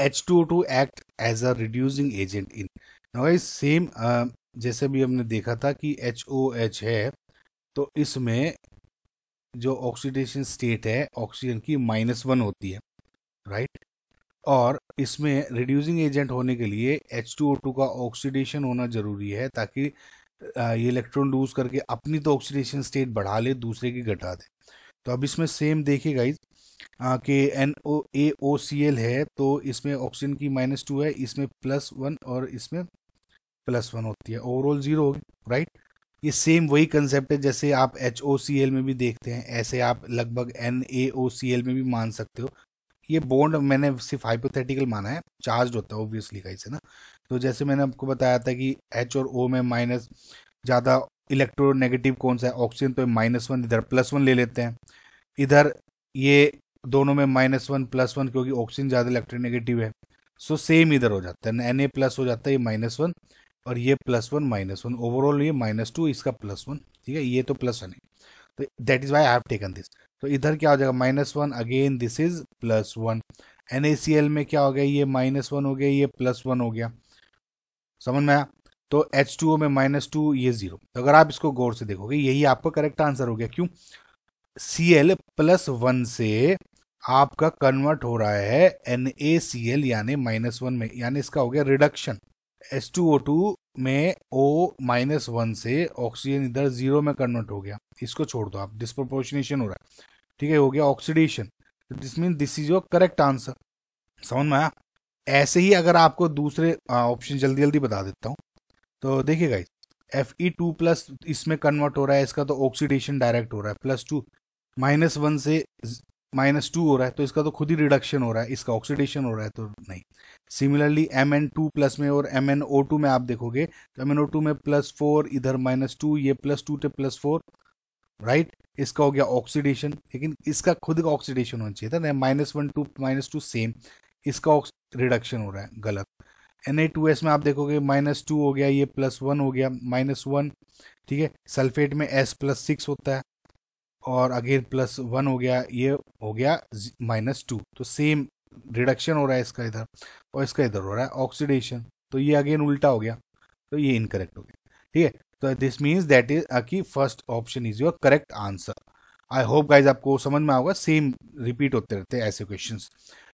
H2O2 act as a reducing agent in now guys same uh, जैसे भी हमने देखा था कि HOH है तो इसमें जो ऑक्सीडेशन स्टेट है ऑक्सीजन की माइनस वन होती है राइट और इसमें रिड्यूसिंग एजेंट होने के लिए H2O2 का ऑक्सीडेशन होना जरूरी है ताकि uh, ये इलेक्ट्रॉन लूज करके अपनी तो ऑक्सीडेशन स्टेट बढ़ा ले दूसरे की घटा दे तो अब इसमें सेम देखिए गाइज कि एन ओ ए ओ सी एल है तो इसमें ऑक्सीजन की माइनस टू है इसमें प्लस वन और इसमें प्लस वन होती है ओवरऑल जीरो होगी राइट ये सेम वही कंसेप्ट है जैसे आप एच ओ सी एल में भी देखते हैं ऐसे आप लगभग N A O C L में भी मान सकते हो ये बॉन्ड मैंने सिर्फ हाइपोथेटिकल माना है चार्ज होता है ऑब्वियसली कहीं से ना तो जैसे मैंने आपको बताया था कि एच और ओ में माइनस ज़्यादा इलेक्ट्रोनेगेटिव कौन सा है ऑक्सीजन तो माइनस वन इधर प्लस वन ले लेते हैं इधर ये दोनों में माइनस वन प्लस वन क्योंकि ऑक्सीजन ज़्यादा इलेक्ट्रोनेगेटिव है सो सेम इधर हो जाता है एन ए प्लस हो जाता है ये माइनस वन और ये plus one minus one overall ये माइनस टू इसका प्लस वन ठीक है ये तो प्लस वन है तो that is why I have taken this तो इधर क्या हो जाएगा minus one again this is plus one N A C L में क्या हो गया ये माइनस वन हो गया ये प्लस वन हो गया समझ में आया तो एच टू ओ में माइनस टू ये जीरो तो अगर आप इसको गौर से देखोगे यही आपका करेक्ट आंसर हो गया क्यों सी एल प्लस वन से आपका कन्वर्ट हो रहा है एन यानी माइनस वन में यानी इसका हो गया reduction S two O two में ओ माइनस वन से ऑक्सीजन इधर जीरो में कन्वर्ट हो गया इसको छोड़ दो आप डिस्प्रोपोर्शनेशन हो रहा है ठीक है हो गया oxidation this mean this is your correct answer समझ में आया ऐसे ही अगर आपको दूसरे ऑप्शन जल्दी जल्दी बता देता हूँ तो देखिए guys F E two plus इसमें कन्वर्ट हो रहा है इसका तो ऑक्सीडेशन डायरेक्ट हो रहा है प्लस टू माइनस वन से माइनस टू हो रहा है तो इसका तो खुद ही रिडक्शन हो रहा है इसका ऑक्सीडेशन हो रहा है तो नहीं similarly M N two plus में और एम एन ओ टू में आप देखोगे तो एम एन ओ टू में प्लस फोर इधर माइनस टू ये plus two two plus four right इसका हो गया ऑक्सीडेशन लेकिन इसका खुद का ऑक्सीडेशन होना चाहिए था ना minus one two minus two same इसका रिडक्शन हो रहा है गलत एन ए टू एस में आप देखोगे माइनस टू हो गया ये प्लस वन हो गया माइनस वन ठीक है सल्फेट में एस प्लस सिक्स होता है और अगेन प्लस वन हो गया ये हो गया माइनस टू तो सेम रिडक्शन हो रहा है इसका इधर और इसका इधर हो रहा है ऑक्सीडेशन तो ये अगेन उल्टा हो गया तो ये इनकरेक्ट हो गया ठीक है तो दिस मीन्स दैट इज कि first option is your correct answer I hope guys आपको समझ में आओगे सेम रिपीट होते रहते हैं ऐसे क्वेश्चन